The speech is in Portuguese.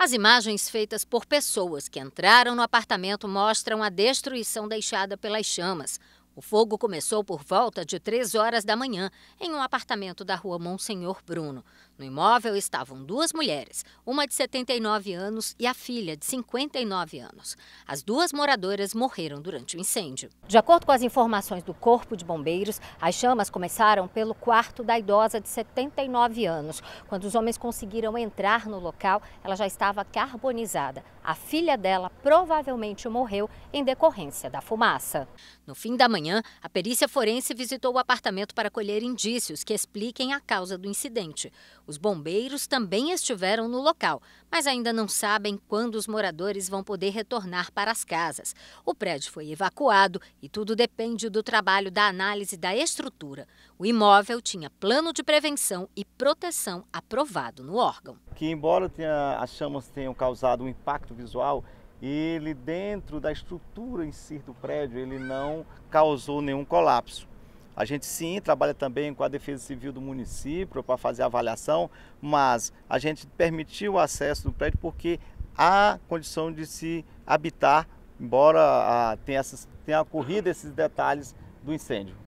As imagens feitas por pessoas que entraram no apartamento mostram a destruição deixada pelas chamas. O fogo começou por volta de 3 horas da manhã em um apartamento da rua Monsenhor Bruno. No imóvel estavam duas mulheres, uma de 79 anos e a filha de 59 anos. As duas moradoras morreram durante o incêndio. De acordo com as informações do Corpo de Bombeiros, as chamas começaram pelo quarto da idosa de 79 anos. Quando os homens conseguiram entrar no local, ela já estava carbonizada. A filha dela provavelmente morreu em decorrência da fumaça. No fim da manhã, a perícia forense visitou o apartamento para colher indícios que expliquem a causa do incidente. Os bombeiros também estiveram no local, mas ainda não sabem quando os moradores vão poder retornar para as casas. O prédio foi evacuado e tudo depende do trabalho da análise da estrutura. O imóvel tinha plano de prevenção e proteção aprovado no órgão. Que embora tenha, as chamas tenham causado um impacto visual, ele dentro da estrutura em si do prédio, ele não causou nenhum colapso. A gente sim trabalha também com a Defesa Civil do município para fazer avaliação, mas a gente permitiu o acesso do prédio porque há condição de se habitar, embora ah, tenha, essas, tenha ocorrido esses detalhes do incêndio.